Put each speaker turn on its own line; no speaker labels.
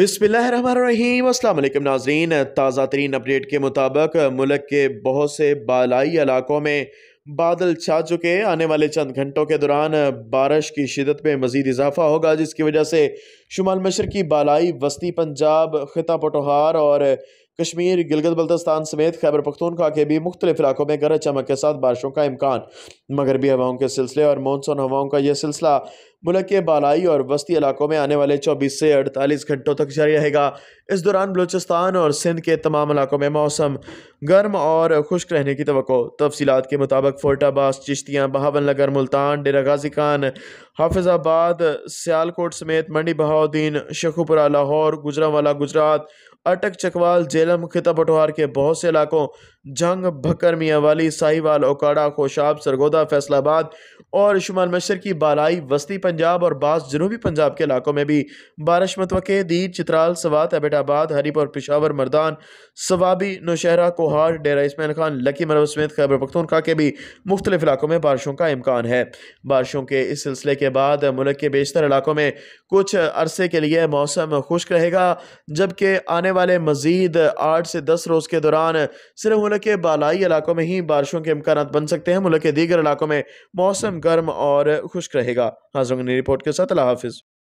बिसमीम नाजरीन ताज़ा तरीन अपडेट के मुताबिक मुल्क के बहुत से बालाई इलाकों में बादल छा चुके आने वाले चंद घंटों के दौरान बारिश की शिदत में मज़ीद इजाफा होगा जिसकी वजह से शुमाल मशर की बालाई वस्ती पंजाब खिता पटोहार और कश्मीर गिलगित बल्तिस्तान समेत खैबर पख्तूनखा के भी मुख्तलिफ इलाकों में गरज चमक के साथ बारिशों का इम्कान मगरबी हवाओं के सिलसिले और मानसून हवाओं का यह सिलसिला मुल्क के बालाई और वस्ती इलाकों में आने वाले चौबीस से अड़तालीस घंटों तक जारी रहेगा इस दौरान बलूचिस्तान और सिंध के तमाम इलाकों में मौसम गर्म और खुश्क रहने की तो तफसीत के मुताबिक फोर्टाबास चिश्तियाँ नगर मुल्तान डेरा गाजी खान हाफिजाबाद सियालकोट समेत मंडी बहाउद्दीन शेखुपुरा लाहौर गुजरावाला गुजरात अटक चकवाल जेलम खिता पटवार के बहुत से इलाकों जंग भकर वाली साहिवाल ओकाड़ा खोशाब सरगोदा फैसलाबाद और शुमाल की बालाई वस्ती पंजाब और बास जनूबी पंजाब के इलाकों में भी बारिश मतवके दीद चित्राल सवात एबटाबाद हरीपुर पिशावर मर्दान सवाबी नौशहरा कोहार डेरा इसमैन खान लकी मरव समेत खैबर पख्तनखा के भी मुख्तलिफ इलाकों में बारिशों का इम्कान है बारिशों के इस सिलसिले के बाद मुल्क के बेशतर इलाकों में कुछ अरसे के लिए मौसम खुश्क रहेगा जबकि आने वाले वाले मजीद आठ से दस रोज़ के दौरान सिर्फ मुल्क के बालाई इलाकों में ही बारिशों के इम्कान बन सकते हैं मुल्क के दीगर इलाकों में मौसम गर्म और खुश्क रहेगा हाजों रिपोर्ट के साथ हाफिज़